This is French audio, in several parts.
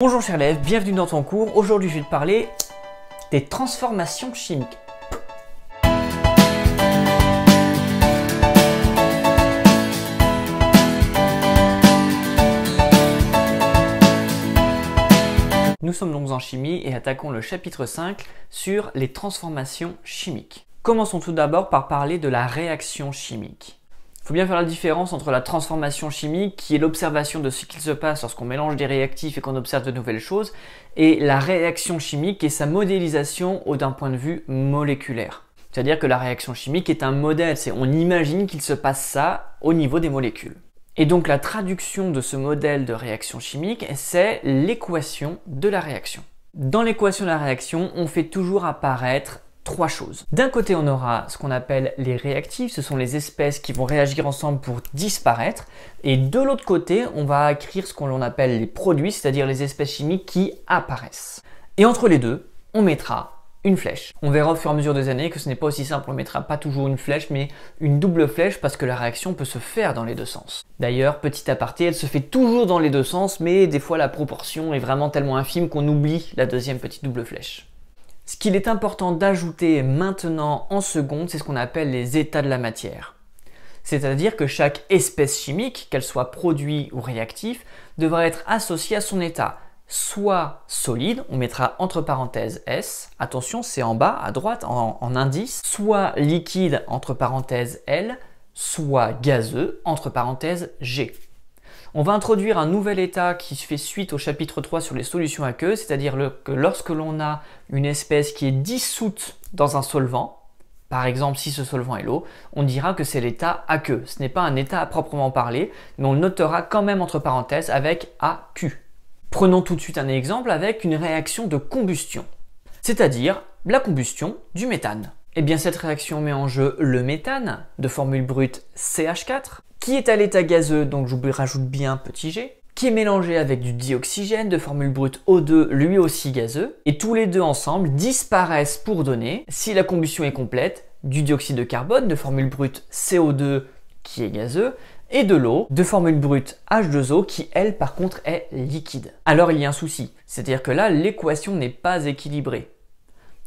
Bonjour chers élèves, bienvenue dans ton cours. Aujourd'hui, je vais te parler des transformations chimiques. Nous sommes donc en chimie et attaquons le chapitre 5 sur les transformations chimiques. Commençons tout d'abord par parler de la réaction chimique faut bien faire la différence entre la transformation chimique, qui est l'observation de ce qu'il se passe lorsqu'on mélange des réactifs et qu'on observe de nouvelles choses, et la réaction chimique et sa modélisation d'un point de vue moléculaire. C'est-à-dire que la réaction chimique est un modèle, c'est on imagine qu'il se passe ça au niveau des molécules. Et donc la traduction de ce modèle de réaction chimique, c'est l'équation de la réaction. Dans l'équation de la réaction, on fait toujours apparaître choses. D'un côté, on aura ce qu'on appelle les réactifs, ce sont les espèces qui vont réagir ensemble pour disparaître. Et de l'autre côté, on va écrire ce qu'on appelle les produits, c'est-à-dire les espèces chimiques qui apparaissent. Et entre les deux, on mettra une flèche. On verra au fur et à mesure des années que ce n'est pas aussi simple, on mettra pas toujours une flèche, mais une double flèche parce que la réaction peut se faire dans les deux sens. D'ailleurs, petit aparté, elle se fait toujours dans les deux sens, mais des fois la proportion est vraiment tellement infime qu'on oublie la deuxième petite double flèche. Ce qu'il est important d'ajouter maintenant en seconde, c'est ce qu'on appelle les états de la matière. C'est-à-dire que chaque espèce chimique, qu'elle soit produit ou réactif, devra être associée à son état, soit solide, on mettra entre parenthèses S, attention c'est en bas à droite en, en, indice, soit liquide entre parenthèses L, soit gazeux entre parenthèses G. On va introduire un nouvel état qui fait suite au chapitre 3 sur les solutions aqueuses, c'est-à-dire que lorsque l'on a une espèce qui est dissoute dans un solvant, par exemple si ce solvant est l'eau, on dira que c'est l'état aqueux. Ce n'est pas un état à proprement parler, mais on le notera quand même entre parenthèses avec AQ. Prenons tout de suite un exemple avec une réaction de combustion, c'est-à-dire la combustion du méthane. Et eh bien cette réaction met en jeu le méthane, de formule brute CH4, qui est à l'état gazeux, donc je vous rajoute bien petit g, qui est mélangé avec du dioxygène de formule brute O2, lui aussi gazeux, et tous les deux ensemble disparaissent pour donner, si la combustion est complète, du dioxyde de carbone de formule brute CO2 qui est gazeux, et de l'eau de formule brute H2O qui elle par contre est liquide. Alors il y a un souci, c'est-à-dire que là l'équation n'est pas équilibrée.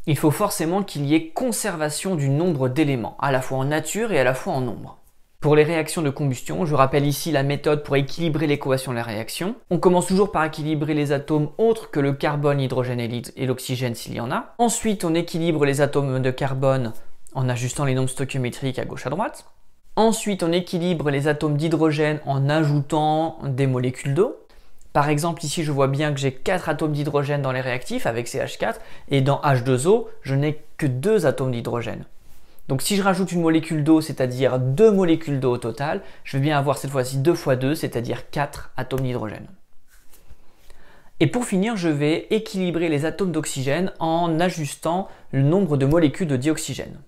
Il faut forcément qu'il y ait conservation du nombre d'éléments, à la fois en nature et à la fois en nombre. Pour les réactions de combustion, je rappelle ici la méthode pour équilibrer l'équation de la réaction. On commence toujours par équilibrer les atomes autres que le carbone, l'hydrogène et l'oxygène s'il y en a. Ensuite, on équilibre les atomes de carbone en ajustant les nombres stoichiométriques à gauche à droite. Ensuite, on équilibre les atomes d'hydrogène en ajoutant des molécules d'eau. Par exemple, ici, je vois bien que j'ai 4 atomes d'hydrogène dans les réactifs avec CH4, et dans H2O, je n'ai que 2 atomes d'hydrogène. Donc si je rajoute une molécule d'eau, c'est-à-dire deux molécules d'eau au total, je vais bien avoir cette fois-ci 2 fois 2, c'est-à-dire 4 atomes d'hydrogène. Et pour finir, je vais équilibrer les atomes d'oxygène en ajustant le nombre de molécules de dioxygène.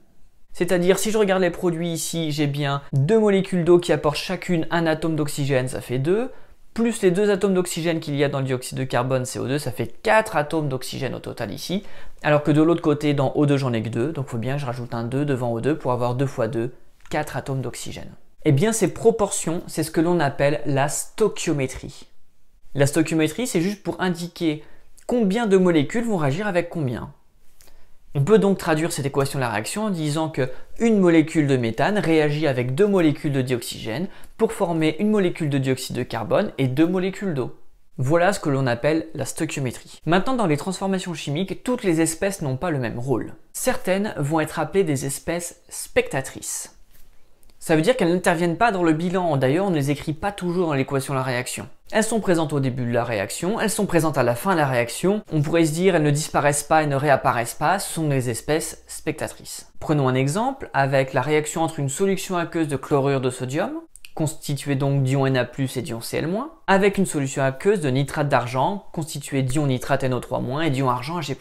C'est-à-dire, si je regarde les produits ici, j'ai bien deux molécules d'eau qui apportent chacune un atome d'oxygène, ça fait 2 plus les deux atomes d'oxygène qu'il y a dans le dioxyde de carbone CO2, ça fait 4 atomes d'oxygène au total ici, alors que de l'autre côté, dans O2, j'en ai que 2, donc il faut bien que je rajoute un 2 devant O2 pour avoir 2 fois 2, 4 atomes d'oxygène. Eh bien, ces proportions, c'est ce que l'on appelle la stoichiométrie. La stoichiométrie, c'est juste pour indiquer combien de molécules vont réagir avec combien. On peut donc traduire cette équation de la réaction en disant que une molécule de méthane réagit avec deux molécules de dioxygène pour former une molécule de dioxyde de carbone et deux molécules d'eau. Voilà ce que l'on appelle la stoichiométrie. Maintenant, dans les transformations chimiques, toutes les espèces n'ont pas le même rôle. Certaines vont être appelées des espèces spectatrices. Ça veut dire qu'elles n'interviennent pas dans le bilan, d'ailleurs on ne les écrit pas toujours dans l'équation de la réaction. Elles sont présentes au début de la réaction, elles sont présentes à la fin de la réaction, on pourrait se dire elles ne disparaissent pas et ne réapparaissent pas, ce sont des espèces spectatrices. Prenons un exemple avec la réaction entre une solution aqueuse de chlorure de sodium constitué donc d'ions Na+, et d'ions Cl-, avec une solution aqueuse de nitrate d'argent, constituée d'ions nitrate NO3- et d'ions argent Ag+.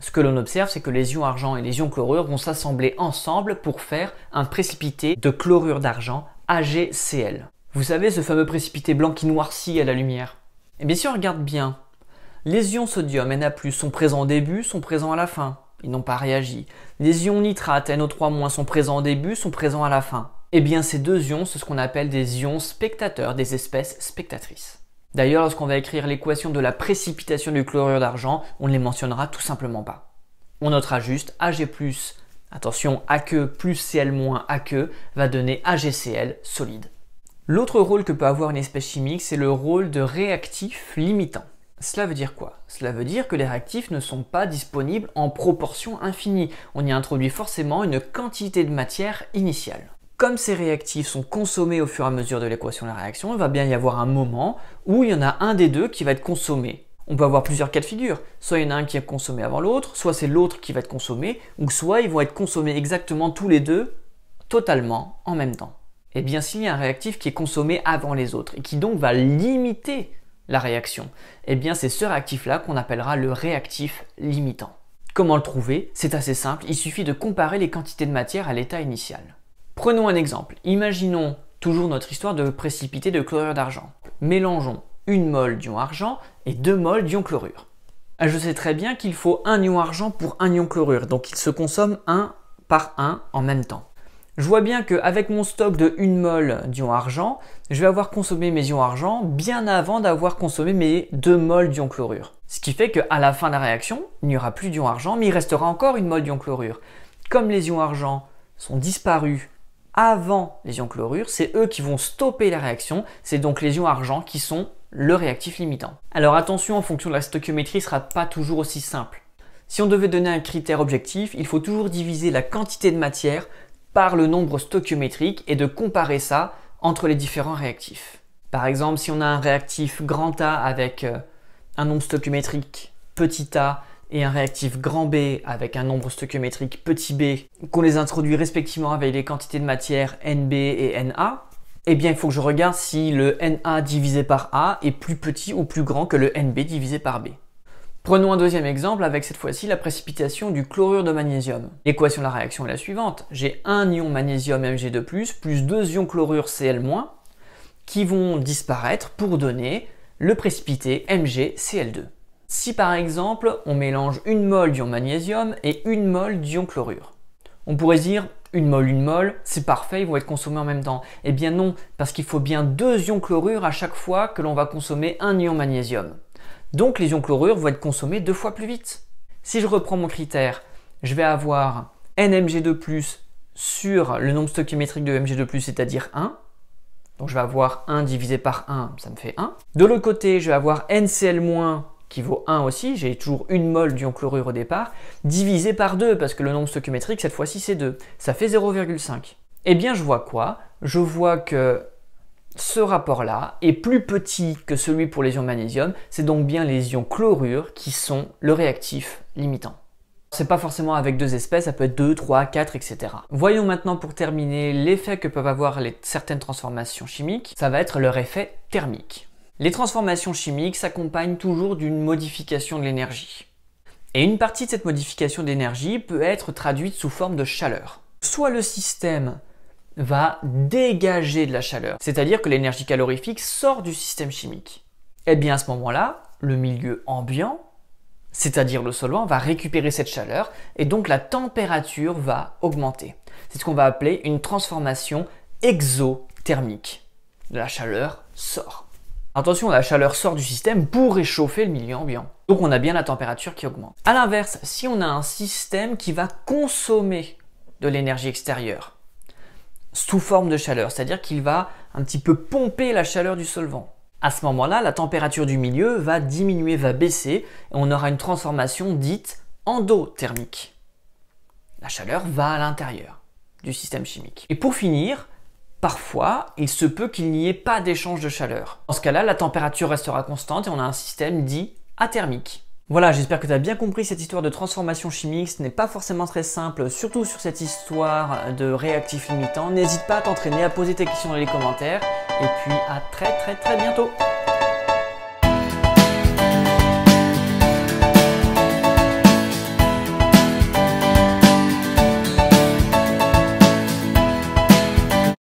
Ce que l'on observe, c'est que les ions argent et les ions chlorure vont s'assembler ensemble pour faire un précipité de chlorure d'argent AgCl. Vous savez, ce fameux précipité blanc qui noircit à la lumière. Eh bien si on regarde bien, les ions sodium Na+, sont présents au début, sont présents à la fin. Ils n'ont pas réagi. Les ions nitrate NO3- sont présents au début, sont présents à la fin. Eh bien, ces deux ions, c'est ce qu'on appelle des ions spectateurs, des espèces spectatrices. D'ailleurs, lorsqu'on va écrire l'équation de la précipitation du chlorure d'argent, on ne les mentionnera tout simplement pas. On notera juste Ag+, attention, AQ plus Cl- que va donner AgCl solide. L'autre rôle que peut avoir une espèce chimique, c'est le rôle de réactif limitant. Cela veut dire quoi Cela veut dire que les réactifs ne sont pas disponibles en proportion infinie. On y introduit forcément une quantité de matière initiale comme ces réactifs sont consommés au fur et à mesure de l'équation de la réaction, il va bien y avoir un moment où il y en a un des deux qui va être consommé. On peut avoir plusieurs cas de figure. Soit il y en a un qui est consommé avant l'autre, soit c'est l'autre qui va être consommé, ou soit ils vont être consommés exactement tous les deux, totalement, en même temps. Et eh bien s'il y a un réactif qui est consommé avant les autres, et qui donc va limiter la réaction, eh bien c'est ce réactif-là qu'on appellera le réactif limitant. Comment le trouver C'est assez simple, il suffit de comparer les quantités de matière à l'état initial. Prenons un exemple. Imaginons toujours notre histoire de précipité de chlorure d'argent. Mélangeons une mole d'ion argent et deux moles d'ion chlorure. Ah, je sais très bien qu'il faut un ion argent pour un ion chlorure, donc ils se consomment un par un en même temps. Je vois bien qu'avec mon stock de 1 mole d'ion argent, je vais avoir consommé mes ions argent bien avant d'avoir consommé mes deux molles d'ion chlorure. Ce qui fait qu'à la fin de la réaction, il n'y aura plus d'ion argent, mais il restera encore une mole d'ion chlorure. Comme les ions argent sont disparus avant les ions chlorure, c'est eux qui vont stopper la réaction, c'est donc les ions argent qui sont le réactif limitant. Alors attention, en fonction de la stoichiométrie, ce sera pas toujours aussi simple. Si on devait donner un critère objectif, il faut toujours diviser la quantité de matière par le nombre stoichiométrique et de comparer ça entre les différents réactifs. Par exemple, si on a un réactif grand A avec euh, un nombre stoichiométrique petit a et un réactif grand B avec un nombre stoichiométrique petit b, qu'on les introduit respectivement avec les quantités de matière NB et NA, eh bien il faut que je regarde si le NA divisé par A est plus petit ou plus grand que le NB divisé par B. Prenons un deuxième exemple avec cette fois-ci la précipitation du chlorure de magnésium. L'équation de la réaction est la suivante. J'ai un ion magnésium Mg2+, plus deux ions chlorure Cl-, qui vont disparaître pour donner le précipité MgCl2 si par exemple on mélange une mole d'ion magnésium et une mole d'ion chlorure. On pourrait dire une mole, une mole, c'est parfait, ils vont être consommés en même temps. Eh bien non, parce qu'il faut bien deux ions chlorure à chaque fois que l'on va consommer un ion magnésium. Donc les ions chlorure vont être consommés deux fois plus vite. Si je reprends mon critère, je vais avoir NMG2+, sur le nombre stoichiométrique de Mg2+, c'est-à-dire 1. Donc je vais avoir 1 divisé par 1, ça me fait 1. De l'autre côté, je vais avoir NCl- qui vaut 1 aussi, j'ai toujours une mole d'ion chlorure au départ, divisé par 2, parce que le nombre stoichiométrique, cette fois-ci, c'est 2. Ça fait 0,5. Eh bien, je vois quoi Je vois que ce rapport-là est plus petit que celui pour les ions magnésium, c'est donc bien les ions chlorure qui sont le réactif limitant. C'est pas forcément avec deux espèces, ça peut être 2, 3, 4, etc. Voyons maintenant pour terminer l'effet que peuvent avoir certaines transformations chimiques, ça va être leur effet thermique. Les transformations chimiques s'accompagnent toujours d'une modification de l'énergie. Et une partie de cette modification d'énergie peut être traduite sous forme de chaleur. Soit le système va dégager de la chaleur, c'est-à-dire que l'énergie calorifique sort du système chimique. Et eh bien à ce moment-là, le milieu ambiant, c'est-à-dire le solvant, va récupérer cette chaleur et donc la température va augmenter. C'est ce qu'on va appeler une transformation exothermique. la chaleur sort. Attention, la chaleur sort du système pour réchauffer le milieu ambiant. Donc on a bien la température qui augmente. A l'inverse, si on a un système qui va consommer de l'énergie extérieure sous forme de chaleur, c'est-à-dire qu'il va un petit peu pomper la chaleur du solvant. À ce moment-là, la température du milieu va diminuer, va baisser, et on aura une transformation dite endothermique. La chaleur va à l'intérieur du système chimique. Et pour finir, Parfois, il se peut qu'il n'y ait pas d'échange de chaleur. Dans ce cas-là, la température restera constante et on a un système dit athermique. Voilà, j'espère que tu as bien compris cette histoire de transformation chimique, ce n'est pas forcément très simple, surtout sur cette histoire de réactifs limitants. N'hésite pas à t'entraîner, à poser tes questions dans les commentaires, et puis à très très très bientôt